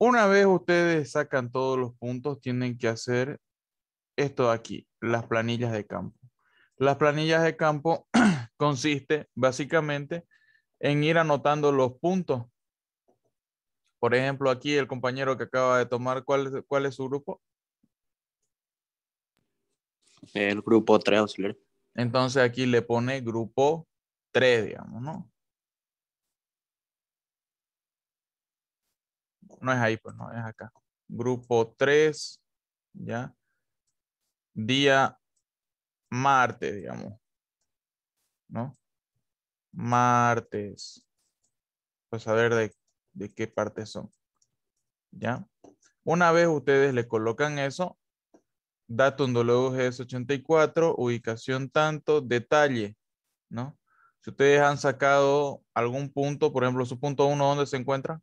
Una vez ustedes sacan todos los puntos, tienen que hacer esto de aquí, las planillas de campo. Las planillas de campo consiste básicamente en ir anotando los puntos. Por ejemplo, aquí el compañero que acaba de tomar, ¿cuál, es su grupo? El grupo 3, Entonces aquí le pone grupo 3, digamos, ¿no? no es ahí, pues no, es acá. Grupo 3, ¿ya? Día martes, digamos. ¿No? Martes. Pues a ver de, qué parte son. ¿Ya? Una vez ustedes le colocan eso, datum WGS84, ubicación tanto, detalle, ¿no? Si ustedes han sacado algún punto, por ejemplo, su punto 1, ¿dónde se encuentra?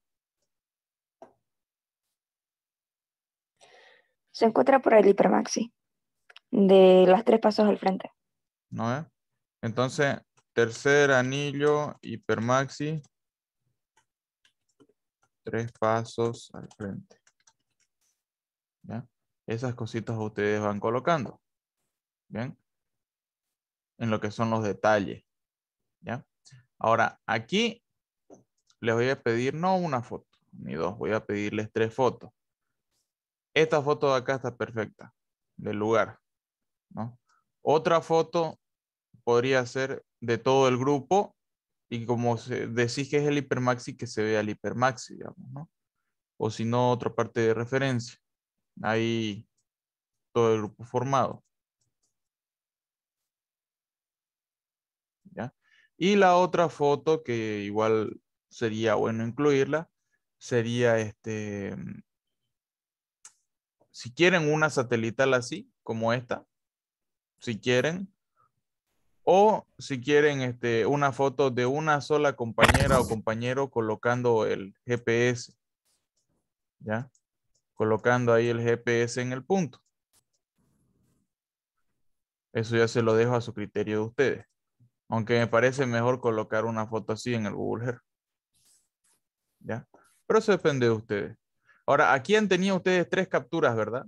Se encuentra por el hipermaxi, de las tres pasos al frente. ¿No Entonces, tercer anillo, hipermaxi, tres pasos al frente. ¿Ya? Esas cositas ustedes van colocando. ¿Bien? En lo que son los detalles. ¿Ya? Ahora, aquí les voy a pedir no una foto, ni dos, voy a pedirles tres fotos esta foto de acá está perfecta, del lugar. ¿no? Otra foto podría ser de todo el grupo y como decís que es el hipermaxi, que se vea el hipermaxi, digamos, ¿no? O si no, otra parte de referencia. Ahí todo el grupo formado. ¿Ya? Y la otra foto que igual sería bueno incluirla sería este si quieren una satelital así, como esta, si quieren, o si quieren este, una foto de una sola compañera o compañero colocando el GPS, ¿ya? Colocando ahí el GPS en el punto. Eso ya se lo dejo a su criterio de ustedes. Aunque me parece mejor colocar una foto así en el Google Earth. ¿Ya? Pero eso depende de ustedes. Ahora, aquí han tenido ustedes tres capturas, ¿verdad?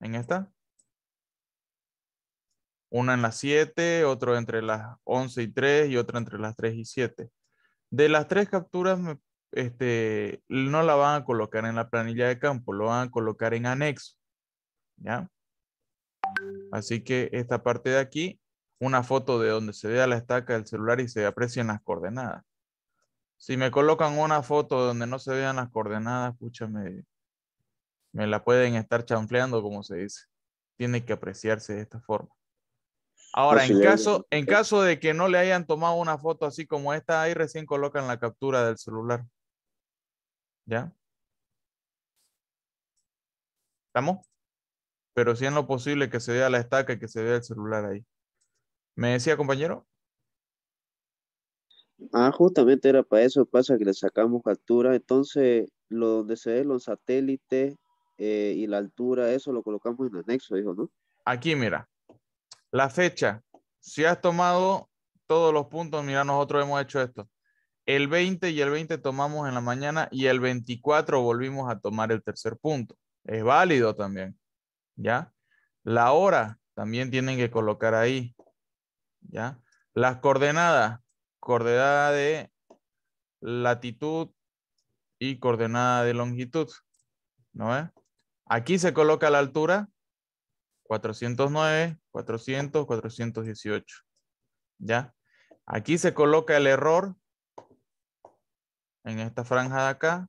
En esta. Una en las 7, otro entre las 11 y 3 y otra entre las 3 y 7. De las tres capturas, este, no la van a colocar en la planilla de campo, lo van a colocar en anexo. ¿Ya? Así que esta parte de aquí, una foto de donde se vea la estaca del celular y se aprecian las coordenadas si me colocan una foto donde no se vean las coordenadas, escúchame, me la pueden estar chanfleando, como se dice. Tiene que apreciarse de esta forma. Ahora, en, caso, en caso de que no le hayan tomado una foto así como esta, ahí recién colocan la captura del celular. ¿Ya? ¿Estamos? Pero si sí en lo posible que se vea la estaca y que se vea el celular ahí. ¿Me decía, compañero? Ah, justamente era para eso, pasa que le sacamos captura, entonces lo donde se ve los satélites eh, y la altura, eso lo colocamos en el anexo, dijo, ¿no? Aquí, mira, la fecha, si has tomado todos los puntos, mira, nosotros hemos hecho esto. El 20 y el 20 tomamos en la mañana y el 24 volvimos a tomar el tercer punto. Es válido también, ¿ya? La hora también tienen que colocar ahí, ¿ya? Las coordenadas, coordenada de latitud y coordenada de longitud. ¿No es? Eh? Aquí se coloca la altura 409, 400, 418. ¿Ya? Aquí se coloca el error en esta franja de acá.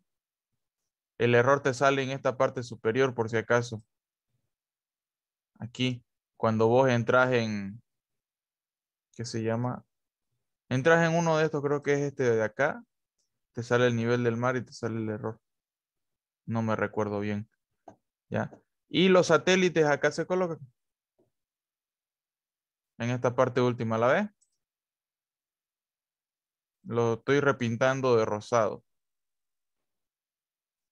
El error te sale en esta parte superior por si acaso. Aquí, cuando vos entras en, ¿qué se llama? Entras en uno de estos, creo que es este de acá. Te sale el nivel del mar y te sale el error. No me recuerdo bien. ¿Ya? Y los satélites acá se colocan. En esta parte última, ¿la ves? Lo estoy repintando de rosado.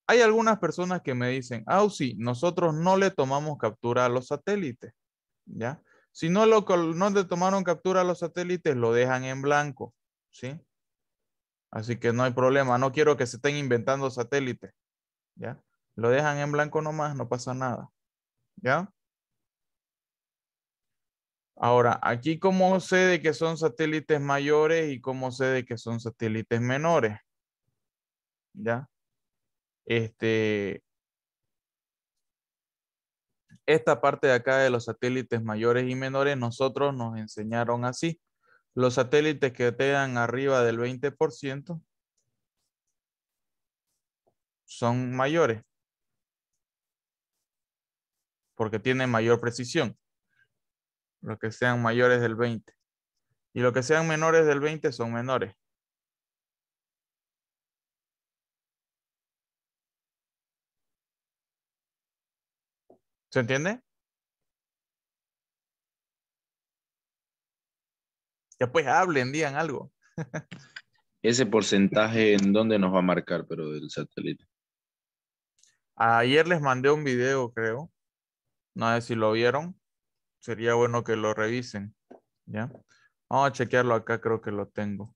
Hay algunas personas que me dicen, ah, sí, nosotros no le tomamos captura a los satélites. ¿Ya? Si no, lo, le tomaron captura a los satélites, lo dejan en blanco, ¿sí? Así que no hay problema. No quiero que se estén inventando satélites, ¿ya? Lo dejan en blanco nomás, no pasa nada, ¿ya? Ahora, aquí cómo sé de que son satélites mayores y cómo sé de que son satélites menores. ¿Ya? Este, esta parte de acá de los satélites mayores y menores, nosotros nos enseñaron así. Los satélites que tengan arriba del 20% son mayores porque tienen mayor precisión. Los que sean mayores del 20. Y los que sean menores del 20 son menores. ¿Se entiende? Ya pues hablen, digan algo. Ese porcentaje en dónde nos va a marcar, pero del satélite. Ayer les mandé un video, creo. No sé si lo vieron. Sería bueno que lo revisen. ¿Ya? Vamos a chequearlo acá, creo que lo tengo.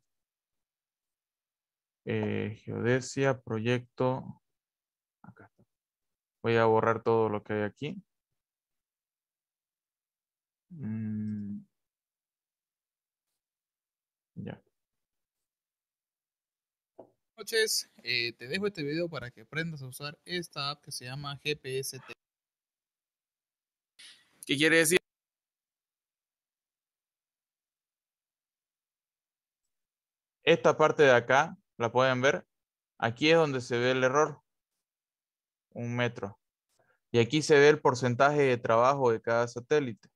Eh, geodesia, proyecto. Voy a borrar todo lo que hay aquí. Mm. Ya. Buenas noches, eh, te dejo este video para que aprendas a usar esta app que se llama GPST. ¿Qué quiere decir? Esta parte de acá, la pueden ver, aquí es donde se ve el error un metro. Y aquí se ve el porcentaje de trabajo de cada satélite.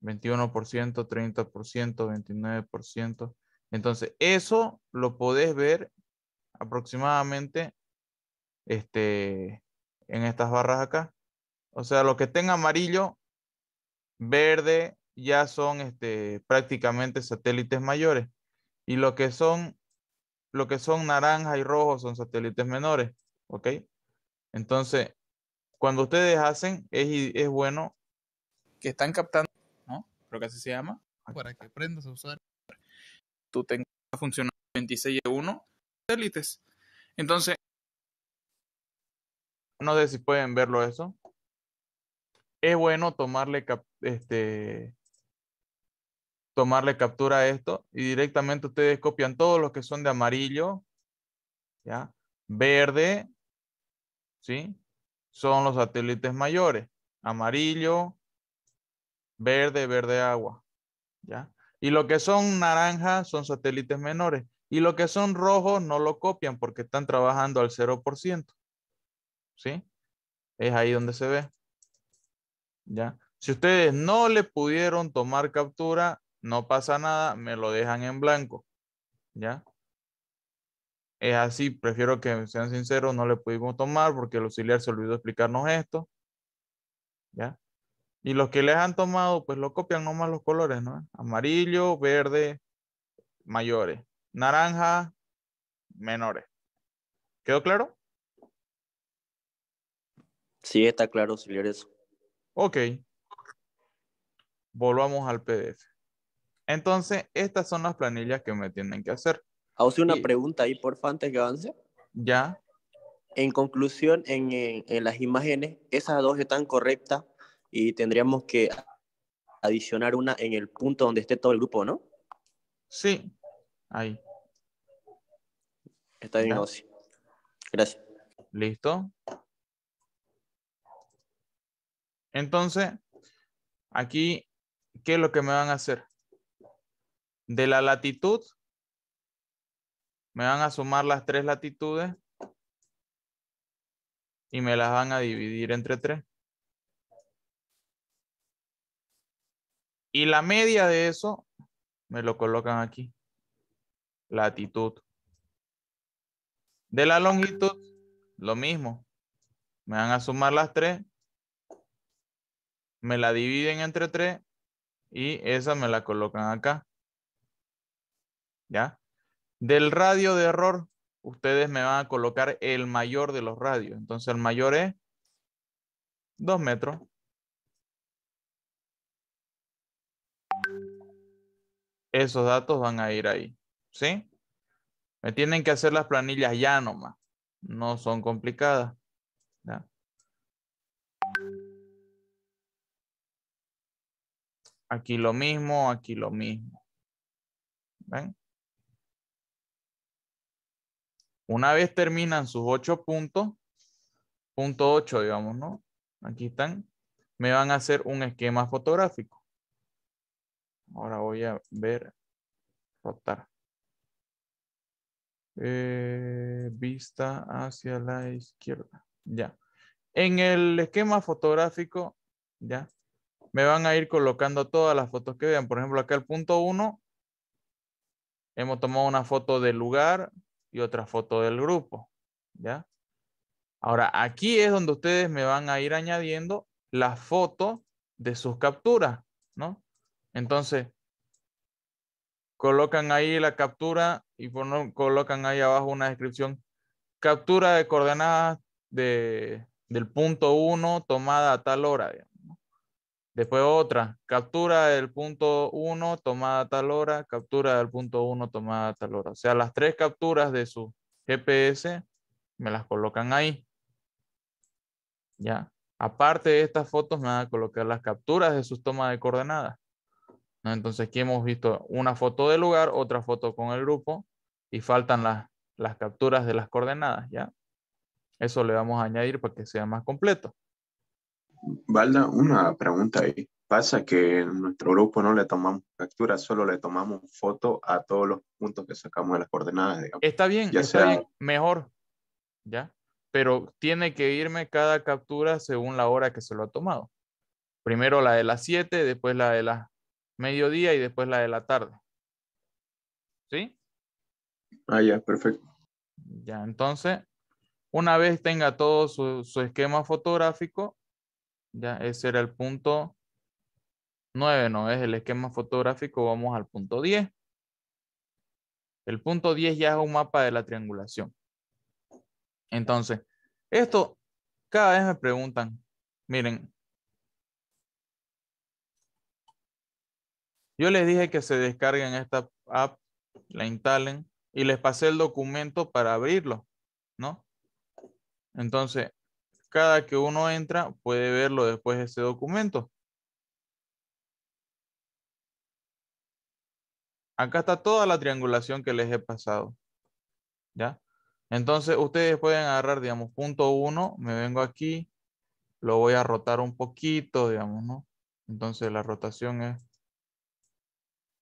21%, 30%, 29%. Entonces, eso lo podés ver aproximadamente este, en estas barras acá. O sea, lo que tenga amarillo, verde, ya son este, prácticamente satélites mayores. Y lo que son, lo que son naranja y rojo son satélites menores. ¿Ok? Entonces, cuando ustedes hacen, es, es bueno que están captando, ¿no? Creo que así se llama. Para que aprendas a usar. Tú tengas funcionando 26 y 1 Entonces, no sé si pueden verlo eso. Es bueno tomarle este tomarle captura a esto y directamente ustedes copian todos los que son de amarillo, ¿ya? Verde, ¿sí? Son los satélites mayores, amarillo, verde, verde agua, ¿ya? Y lo que son naranja son satélites menores. Y lo que son rojos no lo copian porque están trabajando al 0%. ¿Sí? Es ahí donde se ve. ¿Ya? Si ustedes no le pudieron tomar captura, no pasa nada, me lo dejan en blanco. ¿Ya? es así, prefiero que sean sinceros, no le pudimos tomar porque el auxiliar se olvidó explicarnos esto. ¿Ya? Y los que les han tomado, pues lo copian nomás los colores, ¿no? Amarillo, verde, mayores. Naranja, menores. ¿Quedó claro? Sí, está claro, auxiliar, eso. Ok. Volvamos al PDF. Entonces, estas son las planillas que me tienen que hacer. Hago una pregunta ahí, por favor, antes que avance. Ya. En conclusión, en, las imágenes, esas dos están correctas y tendríamos que adicionar una en el punto donde esté todo el grupo, ¿no? Sí, ahí. Está bien, sí. Gracias. Listo. Entonces, aquí, ¿qué es lo que me van a hacer? De la latitud me van a sumar las tres latitudes y me las van a dividir entre tres. Y la media de eso me lo colocan aquí. Latitud. De la longitud, lo mismo. Me van a sumar las tres. Me la dividen entre tres. Y esa me la colocan acá. ¿Ya? Del radio de error, ustedes me van a colocar el mayor de los radios. Entonces el mayor es 2 metros. Esos datos van a ir ahí. ¿Sí? Me tienen que hacer las planillas ya nomás. No son complicadas. Aquí lo mismo, aquí lo mismo. ¿Ven? Una vez terminan sus ocho puntos, punto ocho, digamos, ¿no? Aquí están. Me van a hacer un esquema fotográfico. Ahora voy a ver, rotar. Eh, vista hacia la izquierda. Ya. En el esquema fotográfico, ya, me van a ir colocando todas las fotos que vean. Por ejemplo, acá el punto 1, hemos tomado una foto del lugar, y otra foto del grupo. ¿Ya? Ahora, aquí es donde ustedes me van a ir añadiendo la foto de sus capturas, ¿no? Entonces, colocan ahí la captura y colocan ahí abajo una descripción. Captura de coordenadas de, del punto 1 tomada a tal hora. Digamos. Después otra, captura el punto 1 tomada tal hora, captura el punto 1 tomada tal hora. O sea, las tres capturas de su GPS me las colocan ahí. Ya. Aparte de estas fotos, me van a colocar las capturas de sus tomas de coordenadas. Entonces aquí hemos visto una foto del lugar, otra foto con el grupo y faltan las, las capturas de las coordenadas. ¿ya? Eso le vamos a añadir para que sea más completo. Valda, una pregunta ahí. Pasa que en nuestro grupo no le tomamos captura, solo le tomamos foto a todos los puntos que sacamos de las coordenadas. Está bien, ya está mejor. ¿Ya? Pero tiene que irme cada captura según la hora que se lo ha tomado. Primero la de las 7, después la de la mediodía y después la de la tarde. ¿Sí? Ah, ya, perfecto. Ya, entonces, una vez tenga todo su esquema fotográfico, ya, ese era el punto 9, no es el esquema fotográfico, vamos al punto 10. El punto 10 ya es un mapa de la triangulación. Entonces, esto cada vez me preguntan, miren, yo les dije que se descarguen esta app, la instalen y les pasé el documento para abrirlo, ¿no? Entonces, cada que uno entra puede verlo después de ese documento. Acá está toda la triangulación que les he pasado. ¿Ya? Entonces ustedes pueden agarrar, digamos, punto 1, me vengo aquí, lo voy a rotar un poquito, digamos, ¿no? Entonces la rotación es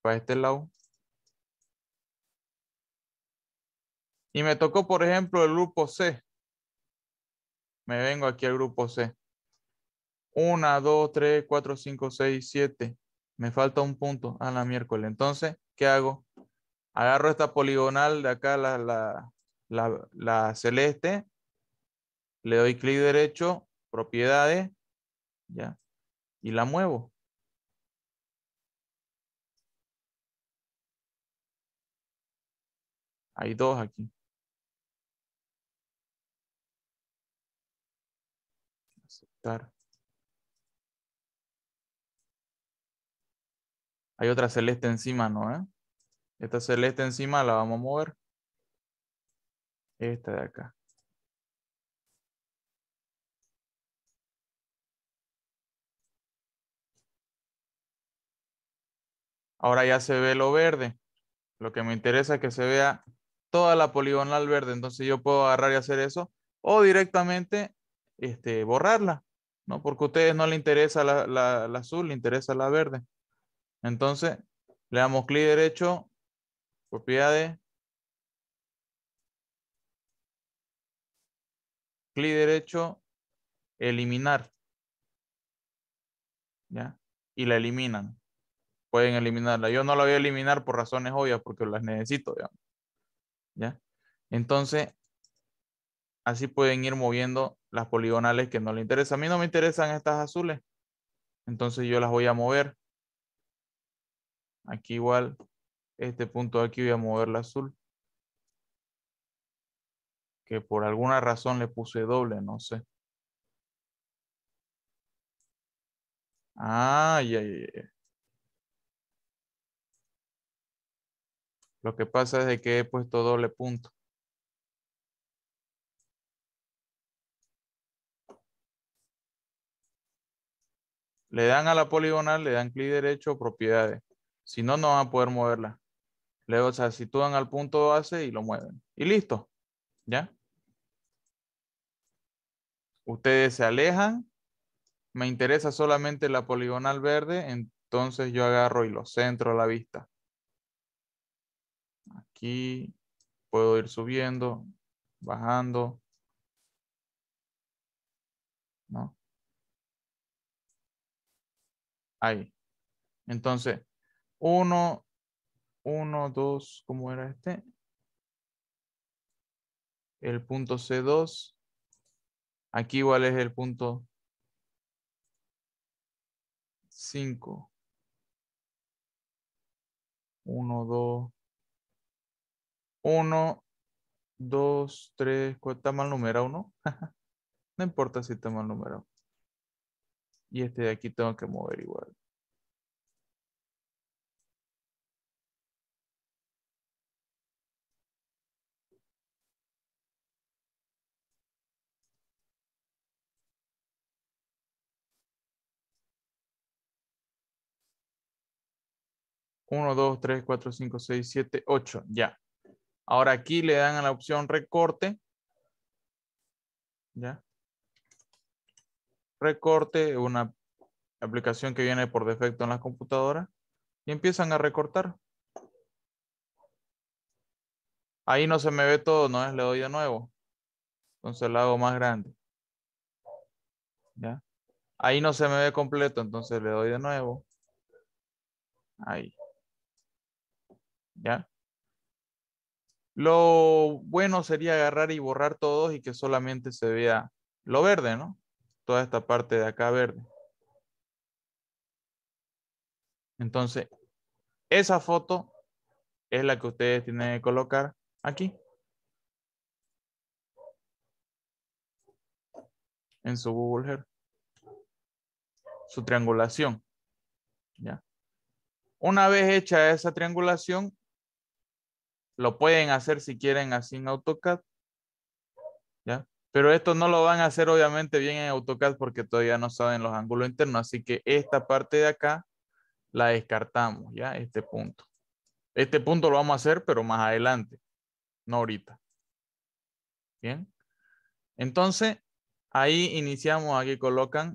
para este lado. Y me tocó, por ejemplo, el grupo C. Me vengo aquí al grupo C. 1, 2, 3, 4, 5, 6, 7. Me falta un punto a la miércoles. Entonces, ¿qué hago? Agarro esta poligonal de acá, la, la, la, la celeste. Le doy clic derecho, propiedades, ¿ya? Y la muevo. Hay dos aquí. aceptar. Hay otra celeste encima, ¿no? Eh? Esta celeste encima la vamos a mover. Esta de acá. Ahora ya se ve lo verde. Lo que me interesa es que se vea toda la poligonal verde. Entonces yo puedo agarrar y hacer eso. O directamente este, borrarla, ¿no? Porque a ustedes no le interesa la, azul, le interesa la verde. Entonces, le damos clic derecho, propiedades, clic derecho, eliminar. ¿Ya? Y la eliminan. Pueden eliminarla. Yo no la voy a eliminar por razones obvias, porque las necesito, ¿Ya? Entonces, así pueden ir moviendo las poligonales que no le interesan. A mí no me interesan estas azules. Entonces yo las voy a mover. Aquí igual, este punto de aquí voy a mover la azul. Que por alguna razón le puse doble, no sé. Ah, ya, ya, Lo que pasa es de que he puesto doble punto. Le dan a la poligonal, le dan clic derecho, propiedades. Si no, no van a poder moverla. Luego se sitúan al punto base y lo mueven. Y listo. ¿Ya? Ustedes se alejan. Me interesa solamente la poligonal verde. Entonces yo agarro y lo centro a la vista. Aquí puedo ir subiendo, bajando. ¿No? ahí. Entonces, 1, 1, 2, ¿cómo era este? El punto C2. Aquí igual es el punto 5. 1, 2, 1, 2, 3, ¿cuál está mal numerado, no? no importa si está mal numerado. Y este de aquí tengo que mover igual. Uno, dos, tres, cuatro, cinco, seis, siete, ocho. Ya. Ahora aquí le dan a la opción recorte. ¿Ya? recorte, una aplicación que viene por defecto en las computadoras, y empiezan a recortar. Ahí no se me ve todo, no es le doy de nuevo. Entonces la hago más grande. ¿Ya? Ahí no se me ve completo, entonces le doy de nuevo. Ahí. ¿Ya? Lo bueno sería agarrar y borrar todos y que solamente se vea lo verde, ¿no? toda esta parte de acá verde. Entonces, esa foto es la que ustedes tienen que colocar aquí. En su Google Earth. Su triangulación. ¿Ya? Una vez hecha esa triangulación, lo pueden hacer si quieren así en AutoCAD pero esto no lo van a hacer obviamente bien en AutoCAD porque todavía no saben los ángulos internos. Así que esta parte de acá la descartamos, ¿ya? Este punto. Este punto lo vamos a hacer, pero más adelante, no ahorita. Bien. Entonces, ahí iniciamos, aquí colocan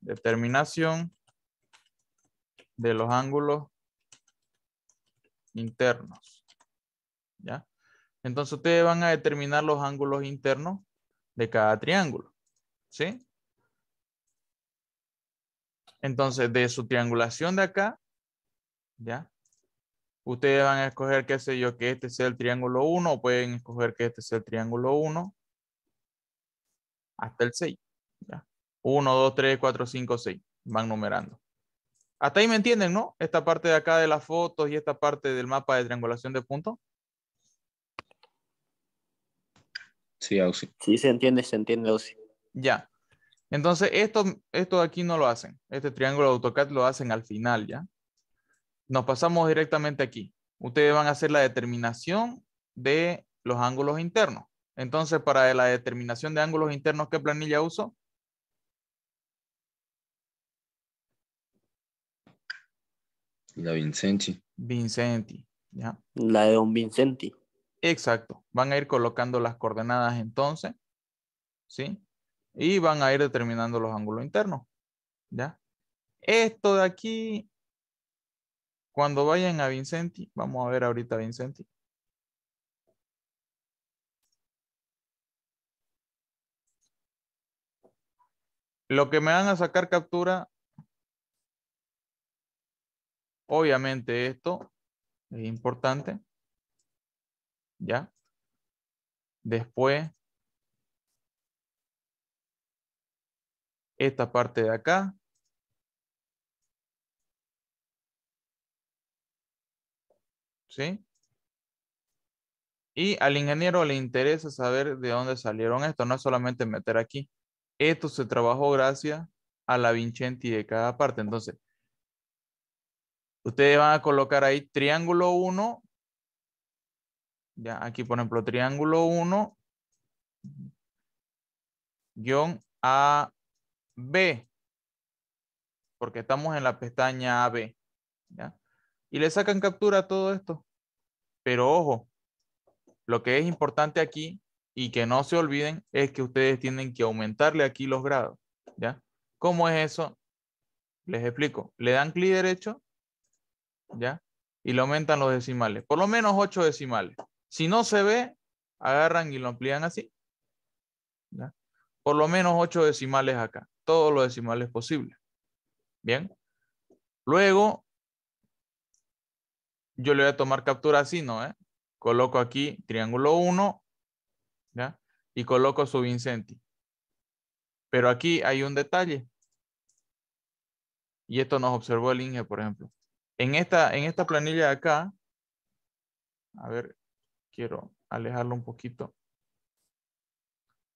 determinación de los ángulos internos. ¿Ya? Entonces ustedes van a determinar los ángulos internos de cada triángulo. ¿Sí? Entonces, de su triangulación de acá, ¿ya? Ustedes van a escoger, qué sé yo, que este sea el triángulo 1, o pueden escoger que este sea el triángulo 1 hasta el 6. 1, 2, 3, 4, 5, 6. Van numerando. Hasta ahí me entienden, ¿no? Esta parte de acá de las fotos y esta parte del mapa de triangulación de puntos. Sí, Ausi. Sí, se entiende, se entiende, Ausi. Ya. Entonces, esto, esto aquí no lo hacen. Este triángulo de AutoCAD lo hacen al final, ¿ya? Nos pasamos directamente aquí. Ustedes van a hacer la determinación de los ángulos internos. Entonces, para la determinación de ángulos internos, ¿qué planilla uso? La Vincenti. Vincenti, ¿ya? La de Don Vincenti. Exacto. Van a ir colocando las coordenadas entonces, ¿sí? Y van a ir determinando los ángulos internos, ¿ya? Esto de aquí, cuando vayan a Vincenti, vamos a ver ahorita Vincenti. Lo que me van a sacar captura, obviamente esto es importante. ¿ya? Después, esta parte de acá. ¿Sí? Y al ingeniero le interesa saber de dónde salieron esto. no solamente meter aquí. Esto se trabajó gracias a la Vincenti de cada parte. Entonces, ustedes van a colocar ahí triángulo 1 ya aquí, por ejemplo, triángulo 1, guión AB, porque estamos en la pestaña AB. ¿ya? Y le sacan captura a todo esto. Pero ojo, lo que es importante aquí y que no se olviden es que ustedes tienen que aumentarle aquí los grados. ¿ya? ¿Cómo es eso? Les explico. Le dan clic derecho ¿ya? y le aumentan los decimales. Por lo menos 8 decimales. Si no se ve, agarran y lo amplían así. Por lo menos 8 decimales acá. Todos los decimales posibles. Bien. Luego, yo le voy a tomar captura así, ¿no? Eh? Coloco aquí triángulo 1. ¿Ya? Y coloco su Vincenti. Pero aquí hay un detalle. Y esto nos observó el INGE, por ejemplo. En esta, en esta planilla de acá, a ver, quiero alejarlo un poquito.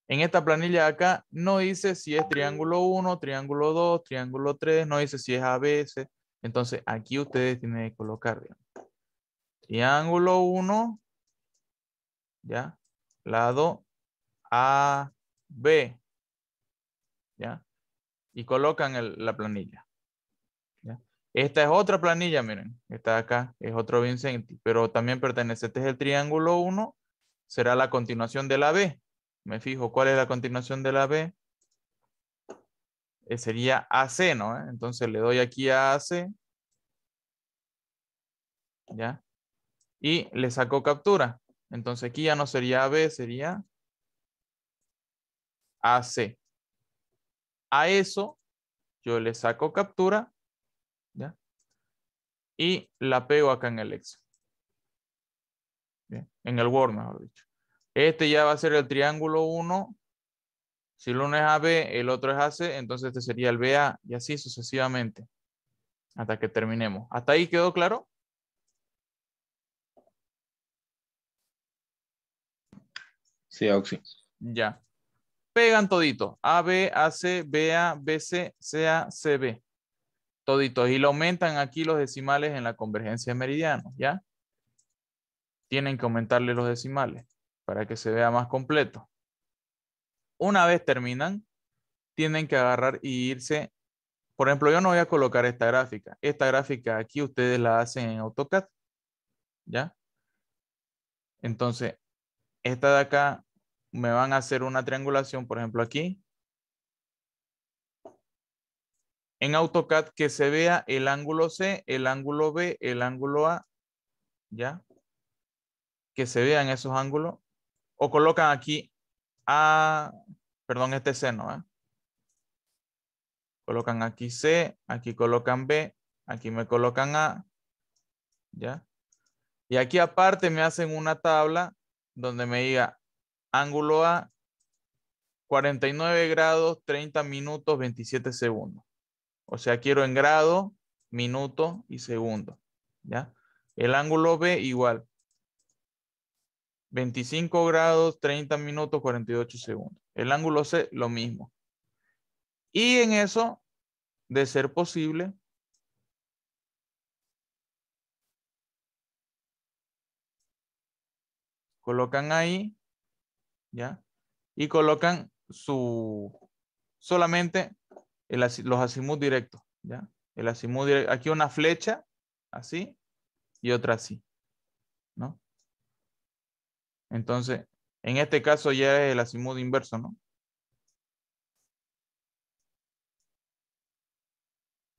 En esta planilla acá no dice si es triángulo 1, triángulo 2, triángulo 3, no dice si es ABC. Entonces aquí ustedes tienen que colocar, triángulo 1, ¿ya? Lado AB. ¿ya? Y colocan la planilla. Esta es otra planilla, miren, está acá, es otro Vincenti, pero también pertenece. Este es el triángulo 1, será la continuación de la B. Me fijo, ¿cuál es la continuación de la B? Eh, sería AC, ¿no? Eh, entonces le doy aquí a AC. ¿Ya? Y le saco captura. Entonces aquí ya no sería AB, sería AC. A eso yo le saco captura y la pego acá en el ex. en el Word, mejor dicho. Este ya va a ser el triángulo 1. Si el uno es AB, el otro es AC, entonces este sería el BA y así sucesivamente. Hasta que terminemos. ¿Hasta ahí quedó claro? Sí, Auxi. Ya. Pegan todito. AB, AC, BA, BC, CA, CB toditos. Y lo aumentan aquí los decimales en la convergencia de meridianos, ¿ya? Tienen que aumentarle los decimales para que se vea más completo. Una vez terminan, tienen que agarrar y irse. Por ejemplo, yo no voy a colocar esta gráfica. Esta gráfica aquí ustedes la hacen en AutoCAD, ¿ya? Entonces, esta de acá me van a hacer una triangulación, por ejemplo, aquí. en AutoCAD que se vea el ángulo C, el ángulo B, el ángulo A, ¿ya? Que se vean esos ángulos. O colocan aquí A, perdón, este seno. ¿eh? Colocan aquí C, aquí colocan B, aquí me colocan A, ¿ya? Y aquí aparte me hacen una tabla donde me diga ángulo A, 49 grados, 30 minutos, 27 segundos. O sea, quiero en grado, minuto y segundo. ¿Ya? El ángulo B igual. 25 grados, 30 minutos, 48 segundos. El ángulo C, lo mismo. Y en eso, de ser posible, colocan ahí, ¿ya? Y colocan su, solamente el, los azimut directos, ¿ya? El azimut directo, aquí una flecha, así, y otra así, ¿no? Entonces, en este caso ya es el azimut inverso, ¿no?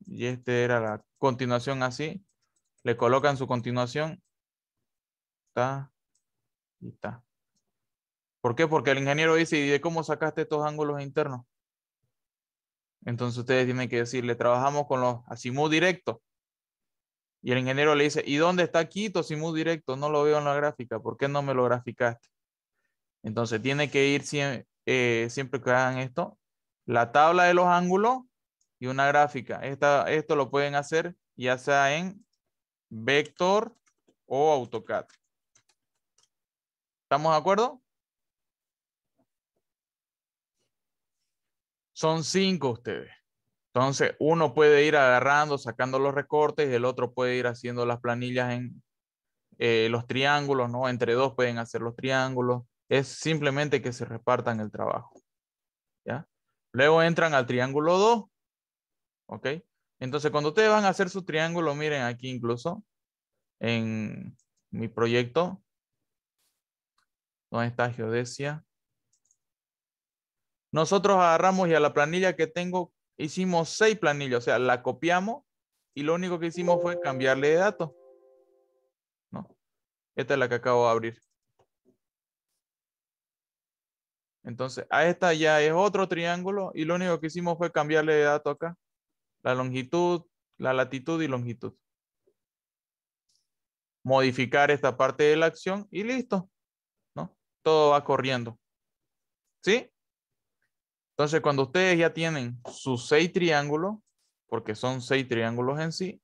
Y este era la continuación así. Le colocan su continuación. Está. Y está. ¿Por qué? Porque el ingeniero dice, ¿y de cómo sacaste estos ángulos internos? Entonces ustedes tienen que decirle, trabajamos con los azimut directo Y el ingeniero le dice, ¿y dónde está aquí tu azimut directo? No lo veo en la gráfica, ¿por qué no me lo graficaste? Entonces tiene que ir siempre, eh, siempre que hagan esto, la tabla de los ángulos y una gráfica. esto lo pueden hacer ya sea en Vector o AutoCAD. ¿Estamos de acuerdo? Son cinco ustedes. Entonces, uno puede ir agarrando, sacando los recortes, el otro puede ir haciendo las planillas en eh, los triángulos, ¿no? Entre dos pueden hacer los triángulos. Es simplemente que se repartan el trabajo. ¿Ya? Luego entran al triángulo 2. ¿Ok? Entonces, cuando ustedes van a hacer su triángulo, miren aquí incluso, en mi proyecto, ¿Dónde está geodesia, nosotros agarramos y a la planilla que tengo hicimos seis planillas, o sea, la copiamos y lo único que hicimos fue cambiarle de datos. ¿No? Esta es la que acabo de abrir. Entonces, a esta ya es otro triángulo y lo único que hicimos fue cambiarle de dato acá. La longitud, la latitud y longitud. Modificar esta parte de la acción y listo. ¿No? Todo va corriendo. ¿Sí? Entonces, cuando ustedes ya tienen sus seis triángulos, porque son seis triángulos en sí,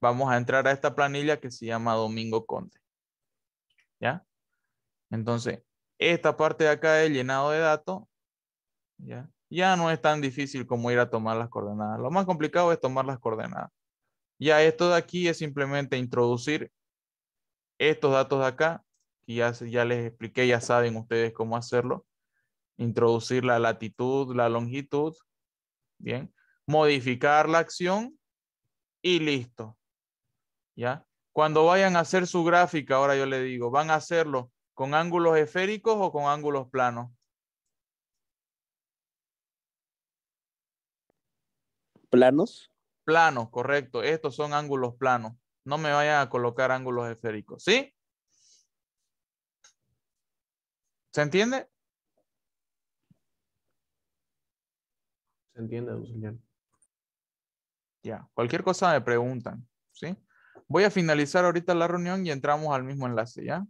vamos a entrar a esta planilla que se llama Domingo Conte. ¿Ya? Entonces, esta parte de acá es llenado de datos, ¿ya? ya no es tan difícil como ir a tomar las coordenadas. Lo más complicado es tomar las coordenadas. Ya esto de aquí es simplemente introducir estos datos de acá, que ya les expliqué, ya saben ustedes cómo hacerlo introducir la latitud, la longitud, bien, modificar la acción y listo. ¿Ya? Cuando vayan a hacer su gráfica, ahora yo le digo, ¿van a hacerlo con ángulos esféricos o con ángulos planos? ¿Planos? Planos, correcto. Estos son ángulos planos. No me vayan a colocar ángulos esféricos, ¿sí? ¿Se entiende? ¿Se entiende, Ya, cualquier cosa me preguntan, ¿sí? Voy a finalizar ahorita la reunión y entramos al mismo enlace, ¿ya?